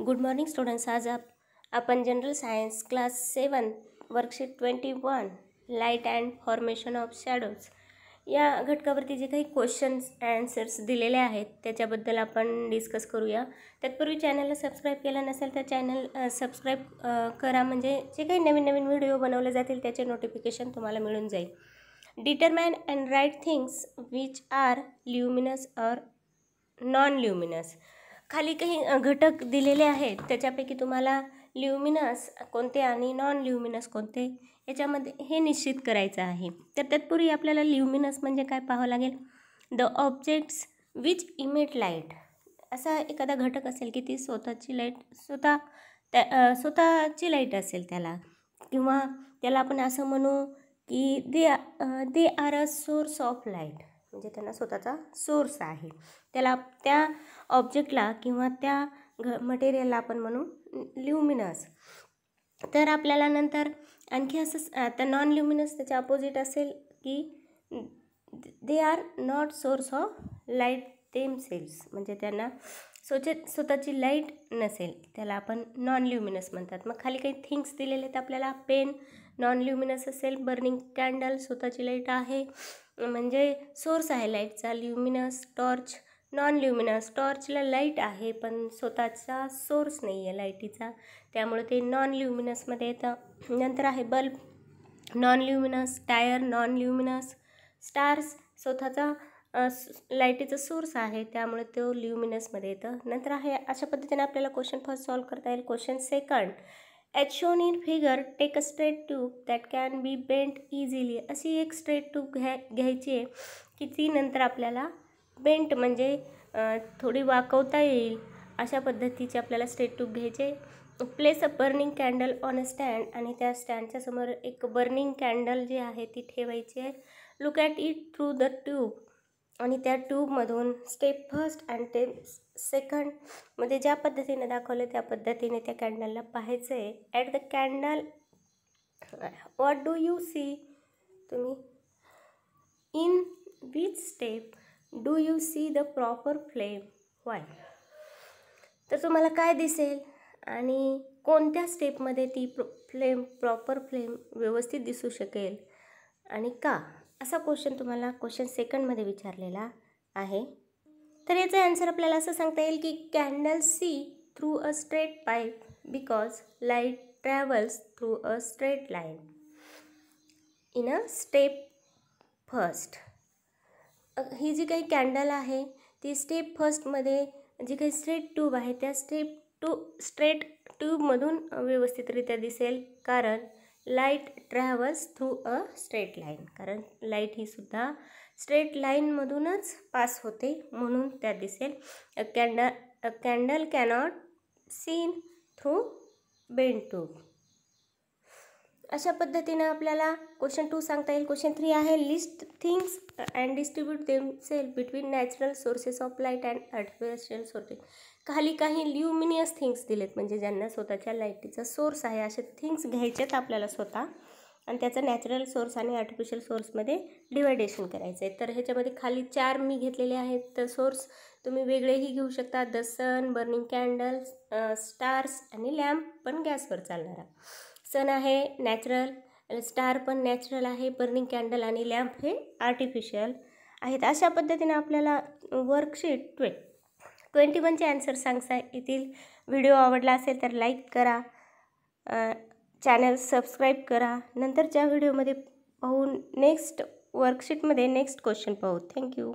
good morning students आज आप आपण general science class seven worksheet twenty one light and formation of shadows या घटकावरती जे काही क्वेश्चन्स अँसर्स दिलेले आहेत त्याच्याबद्दल आपण डिस्कस करूया तत्पूर्वी चॅनलला सबस्क्राईब केला नसेल तर चॅनल सबस्क्राईब करा म्हणजे जे काही नवीन नवीन व्हिडिओ बनवले जातील त्याचे नोटिफिकेशन तुम्हाला मिळून जाईल determine and write things which are luminous or non luminous खाली काही घटक दिलेले आहेत त्याच्यापैकी तुम्हाला ल्युमिनस कोणते आणि नॉन ल्युमिनस कोणते याच्यामध्ये हे निश्चित करायचं आहे तर तत्पूर्वी आपल्याला ल्युमिनस म्हणजे काय पाहावं लागेल the objects which emit light असा एखादा घटक असेल की ती स्वतःची लाईट स्वतः त्या स्वतःची लाईट असेल त्याला किंवा त्याला आपण असं म्हणू की they they are a source of light म्हणजे त्यांना स्वतःचा सोर्स आहे त्याला त्या ऑब्जेक्टला किंवा त्या घ मटेरियलला आपण म्हणू ल्युमिनस तर आपल्याला नंतर आणखी असं आता नॉन ल्युमिनस त्याच्या अपोजिट असेल की they are not source of light themselves म्हणजे त्यांना स्वच्छ स्वतःची लाईट नसेल त्याला आपण नॉन ल्युमिनस म्हणतात मग खाली काही थिंग्स दिलेले आहेत आपल्याला पेन नॉन ल्युमिनस असेल बर्निंग कॅन्डल स्वतःची लाईट आहे म्हणजे सोर्स आहे लाईटचा ल्युमिनस टॉर्च नॉन ल्युमिनस टॉर्चला लाईट आहे पण स्वतःचा सोर्स नाही आहे लाईटीचा त्यामुळे ते नॉन ल्युमिनसमध्ये येतं नंतर आहे bulb non luminous tyre non luminous stars स्वतःचा लाईटीचा सोर्स आहे त्यामुळे तो ल्युमिनसमध्ये येतं नंतर आहे अशा पद्धतीने आपल्याला क्वेश्चन फर्स्ट सॉल्व करता येईल question second as shown in figure take a straight tube that can be bent easily अशी एक स्ट्रेट ट्यूब घ्या घ्यायची आहे की ती नंतर आपल्याला बेंट म्हणजे थोडी वाकवता येईल अशा पद्धतीची आपल्याला स्ट्रेट ट्यूब घ्यायचे place a burning candle on a stand आणि त्या स्टँडच्या समोर एक बर्निंग कॅन्डल जी आहे ती ठेवायची आहे look at it through the tube आणि त्या ट्यूबमधून स्टेप फर्स्ट अँड सेकंड सेकंडमध्ये ज्या पद्धतीने दाखवलं त्या पद्धतीने त्या कॅन्डलला पाहायचं आहे at the candle what do you see तुम्ही in which step do you see the proper flame why तर तुम्हाला काय दिसेल आणि कोणत्या स्टेपमध्ये ती प्रो फ्लेम प्रॉपर फ्लेम व्यवस्थित दिसू शकेल आणि का असा क्वेश्चन तुम्हाला क्वेश्चन सेकंडमध्ये विचारलेला आहे तर याचा आन्सर आपल्याला असं सांगता येईल की candle see through a straight pipe because light travels through a straight line in a step first ही जी काही कॅन्डल आहे ती स्टेप फर्स्टमध्ये जी काही स्ट्रेट ट्यूब आहे त्या स्टेप टू स्ट्रेट ट्यूबमधून व्यवस्थितरित्या दिसेल कारण light travels through a straight line कारण लाईट ही सुद्धा स्ट्रेट लाईनमधूनच पास होते म्हणून त्या दिसेल a candle a candle cannot seen through bend to अशा पद्धतीनं आपल्याला क्वेश्चन टू सांगता येईल क्वेश्चन थ्री आहे list things and distribute themselves between natural sources of light and artificial sources खाली काही ल्युमिनियस थिंग्स दिलेत म्हणजे ज्यांना स्वतःच्या लाईटीचा सोर्स आहे असे थिंग्स घ्यायचेत आपल्याला स्वतः आणि त्याचा नॅचरल सोर्स आणि आर्टिफिशियल सोर्समध्ये डिवायडेशन करायचं आहे तर ह्याच्यामध्ये खाली चार मी घेतलेले आहेत तर सोर्स तुम्ही वेगळेही घेऊ शकता the sun burning candles stars आणि लॅम्प पण गॅसवर चालणारा सन आहे नॅचरल स्टार पण नॅचरल आहे बर्निंग कॅन्डल आणि लॅम्प हे आर्टिफिशियल आहेत अशा पद्धतीने आपल्याला वर्कशीट ट्वे ट्वेंटी वनचे ॲन्सर सांगता येतील व्हिडिओ आवडला असेल तर लाईक करा चॅनल सबस्क्राईब करा नंतरच्या व्हिडिओमध्ये पाहून नेक्स्ट वर्कशीटमध्ये नेक्स्ट क्वेश्चन पाहू थँक्यू